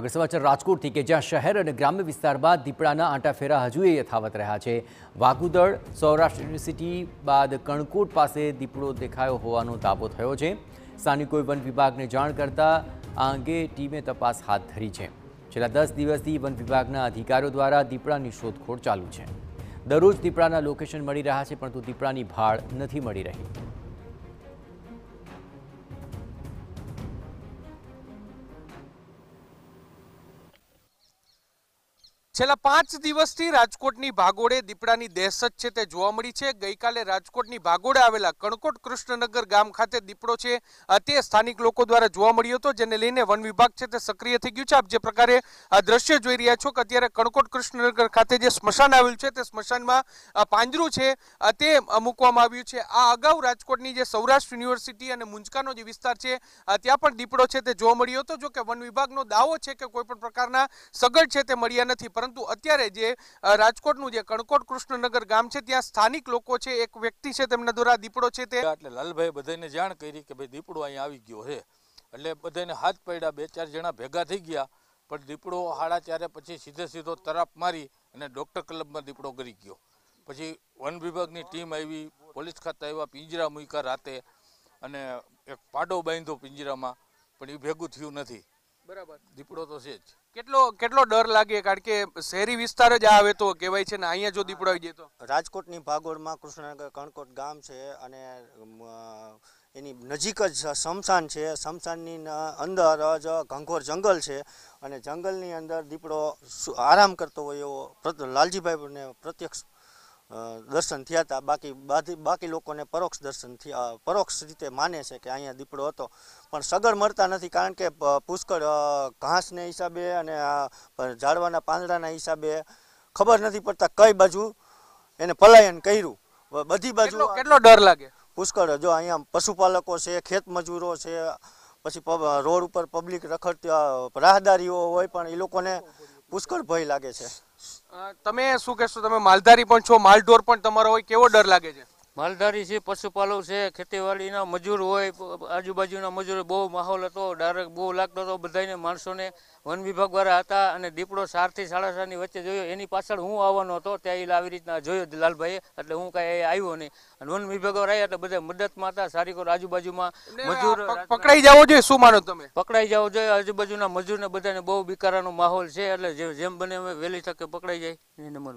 અગર રાજકોટથી કે જ્યાં શહેર અને ગ્રામ્ય વિસ્તારમાં દીપડાના આંટાફેરા હજુ એ યથાવત રહ્યા છે વાઘુદળ સૌરાષ્ટ્ર યુનિવર્સિટી બાદ કણકોટ પાસે દીપડો દેખાયો હોવાનો દાવો થયો છે સ્થાનિકોએ વન વિભાગને જાણ કરતા આ અંગે ટીમે તપાસ હાથ ધરી છે છેલ્લા દસ દિવસથી વન વિભાગના અધિકારીઓ દ્વારા દીપડાની શોધખોળ ચાલુ છે દરરોજ દીપડાના લોકેશન મળી રહ્યા છે પરંતુ દીપડાની ભાળ નથી મળી રહી છેલ્લા પાંચ દિવસથી રાજકોટની ભાગોળે દીપડાની દહેશત છે તે જોવા મળી છે ગઈકાલે રાજકોટની ભાગોળે આવેલા કણકોટ કૃષ્ણનગર ગામ ખાતે દીપડો છે તે સ્થાનિક લોકો દ્વારા જોવા મળ્યો હતો જેને લઈને વન વિભાગ છે તે સક્રિય થઈ ગયું છે આપ જે પ્રકારે આ દ્રશ્ય જોઈ રહ્યા છો કે અત્યારે કણકોટ કૃષ્ણનગર ખાતે જે સ્મશાન આવેલું છે તે સ્મશાનમાં પાંજરું છે તે મૂકવામાં આવ્યું છે આ અગાઉ રાજકોટની જે સૌરાષ્ટ્ર યુનિવર્સિટી અને મુંજકાનો જે વિસ્તાર છે ત્યાં પણ દીપડો છે તે જોવા મળ્યો હતો જો કે વન વિભાગનો દાવો છે કે કોઈપણ પ્રકારના સગડ છે તે મળ્યા નથી પરંતુ અત્યારે જે રાજકોટનું જે કણકોટ કૃષ્ણનગર ગામ છે ત્યાં સ્થાનિક લોકો છે એક વ્યક્તિ છે તેમના દ્વારા દીપડો છે તે એટલે લાલભાઈ બધાને જાણ કરી કે ભાઈ દીપડો અહીંયા આવી ગયો છે એટલે બધાને હાથ પડ્યા બે ચાર જણા ભેગા થઈ ગયા પણ દીપડો હાડા ચારે પછી સીધે સીધો તરાપ મારી અને ડૉક્ટર ક્લબમાં દીપડો કરી ગયો પછી વન વિભાગની ટીમ આવી પોલીસ ખાતા આવ્યા પિંજરા મૂક્યા રાતે અને એક પાડો બાંધ્યો પિંજરામાં પણ એ ભેગું થયું નથી બરાબર દીપડો તો છે જ કેટલો કેટલો ડર લાગે કારણ કે શહેરી વિસ્તાર જ આવે તો કહેવાય છે ને અહીંયા જો દીપડો આવી જાય તો રાજકોટની ભાગોળમાં કૃષ્ણનગર કણકોટ ગામ છે અને એની નજીક જ શમશાન છે શમશાનની અંદર જ ઘંઘોર જંગલ છે અને જંગલની અંદર દીપડો આરામ કરતો હોય એવો લાલજીભાઈને પ્રત્યક્ષ દર્શન થયા હતા બાકી બાકી બાકી લોકોને પરોક્ષ દર્શન પરોક્ષ રીતે માને છે કે અહીંયા દીપડો હતો પણ સગળ મળતા નથી કારણ કે પુષ્કળ ઘાસને હિસાબે અને ઝાડવાના પાંદડાના હિસાબે ખબર નથી પડતા કઈ બાજુ એને પલાયન કર્યું બધી બાજુ કેટલો ડર લાગે પુષ્કળ જો અહીંયા પશુપાલકો છે ખેત મજૂરો છે પછી રોડ ઉપર પબ્લિક રખડતી રાહદારીઓ હોય પણ એ લોકોને પુષ્કળ ભય લાગે છે તમે શું કહેશો તમે માલધારી પણ છો માલઢોર પણ તમારો હોય કેવો ડર લાગે છે માલધારી છે પશુપાલક છે ખેતીવાડીના મજૂર હોય આજુબાજુના મજૂર બહુ માહોલ હતો ડાયરેક્ટ બહુ લાગતો હતો બધાને માણસોને વન વિભાગ દ્વારા હતા અને દીપડો ચારથી સાડા ચારની વચ્ચે જોયો એની પાછળ હું આવવાનો હતો ત્યાં એ આવી રીતના જોયો લાલભાઈએ એટલે હું કાંઈ આવ્યો નહીં અને વન વિભાગ વાળા આવ્યા એટલે બધા મદદમાં હતા સારીકોર આજુબાજુમાં મજૂર પકડાઈ જવો જોઈએ શું માનો તમે પકડાઈ જવો જોઈએ આજુબાજુના મજૂરને બધાને બહુ બિકારાનો માહોલ છે એટલે જેમ બને વહેલી તકે પકડાઈ જાય નંબર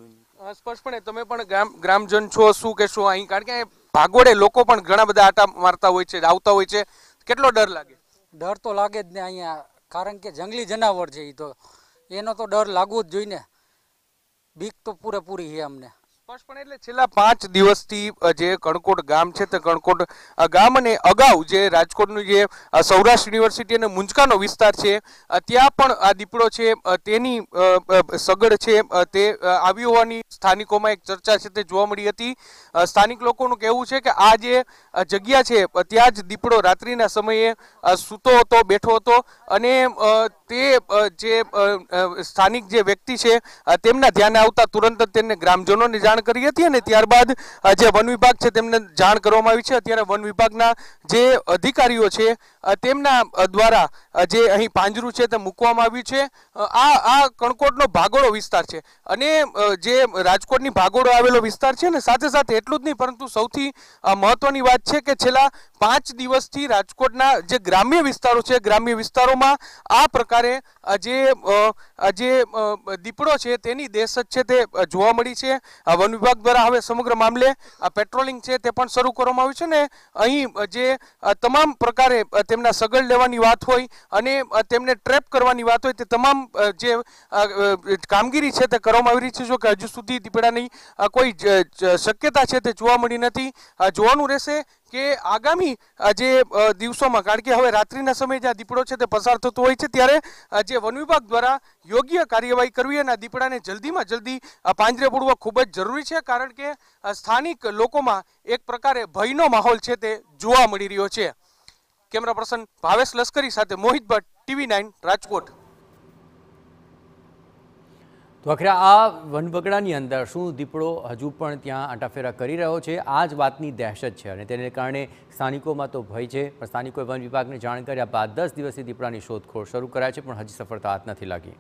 સ્પષ્ટપણે તમે પણ ગ્રામ ગ્રામજન છો શું કહેશો અહીં કારણ કે ભાગોડે લોકો પણ ઘણા બધા આટા મારતા હોય છે આવતા હોય છે કેટલો ડર લાગે ડર તો લાગે જ ને અહીંયા કારણ કે જંગલી જનાવર છે એ તો એનો તો ડર લાગવો જ જોઈએ ને બીક તો પૂરેપૂરી છે અમને સ્પષ્ટપણે એટલે છેલ્લા પાંચ દિવસથી જે કણકોટ ગામ છે તે કણકોટ ગામ અને અગાઉ જે રાજકોટનું જે સૌરાષ્ટ્ર યુનિવર્સિટી અને મુંજકાનો વિસ્તાર છે ત્યાં પણ આ દીપડો છે તેની સગડ છે તે આવી હોવાની સ્થાનિકોમાં એક ચર્ચા છે તે જોવા મળી હતી સ્થાનિક લોકોનું કહેવું છે કે આ જે જગ્યા છે ત્યાં જ દીપડો રાત્રિના સમયે સૂતો હતો બેઠો હતો અને તે જે સ્થાનિક જે વ્યક્તિ છે તેમના ધ્યાને આવતા તુરંત જ તેને ગ્રામજનોને જાણ જાણ કરી હતી અને ત્યારબાદ જે વન વિભાગ છે તેમને જાણ કરવામાં આવી છે અત્યારે વન વિભાગના જે અધિકારીઓ છે તેમના દ્વારા જે અહીં પાંજરું છે તે મૂકવામાં આવ્યું છે આ આ કણકોટનો ભાગોળો વિસ્તાર છે અને જે રાજકોટની ભાગોળો આવેલો વિસ્તાર છે ને સાથે સાથે એટલું જ નહીં પરંતુ સૌથી મહત્વની વાત છે કે છેલ્લા પાંચ દિવસથી રાજકોટના જે ગ્રામ્ય વિસ્તારો છે ગ્રામ્ય વિસ્તારોમાં આ પ્રકારે જે જે દીપડો છે તેની દહેશત છે તે જોવા મળી છે વન વિભાગ દ્વારા હવે સમગ્ર મામલે પેટ્રોલિંગ છે તે પણ શરૂ કરવામાં આવ્યું છે ને અહીં જે તમામ પ્રકારે તેમના સગળ લેવાની વાત હોય અને તેમને ટ્રેપ કરવાની વાત હોય તે તમામ જે કામગીરી છે તે કરવામાં આવી રહી છે જો કે હજુ સુધી દીપડાની કોઈ શક્યતા છે તે જોવા મળી નથી જોવાનું રહેશે કે આગામી જે દિવસોમાં કારણ કે હવે રાત્રિના સમયે જ્યાં દીપડો છે તે પસાર થતો હોય છે ત્યારે જે વન વિભાગ દ્વારા યોગ્ય કાર્યવાહી કરવી અને આ દીપડાને જલ્દીમાં જલ્દી પાંજરે પૂડવા ખૂબ જ જરૂરી છે કારણ કે સ્થાનિક લોકોમાં એક પ્રકારે ભયનો માહોલ છે તે જોવા મળી રહ્યો છે કેમેરા પર્સન ભાવેશ લશ્કરી સાથે મોહિત ભટ્ટ ટીવી નાઇન રાજકોટ તો આખરે આ વનબગડાની અંદર શું દીપડો હજુ પણ ત્યાં આંટાફેરા કરી રહ્યો છે આ જ વાતની દહેશત છે અને તેને કારણે સ્થાનિકોમાં તો ભય છે પણ સ્થાનિકોએ વન વિભાગને જાણ કર્યા બાદ દસ દિવસથી દીપડાની શોધખોળ શરૂ કરાય છે પણ હજી સફળતા હાથ નથી લાગી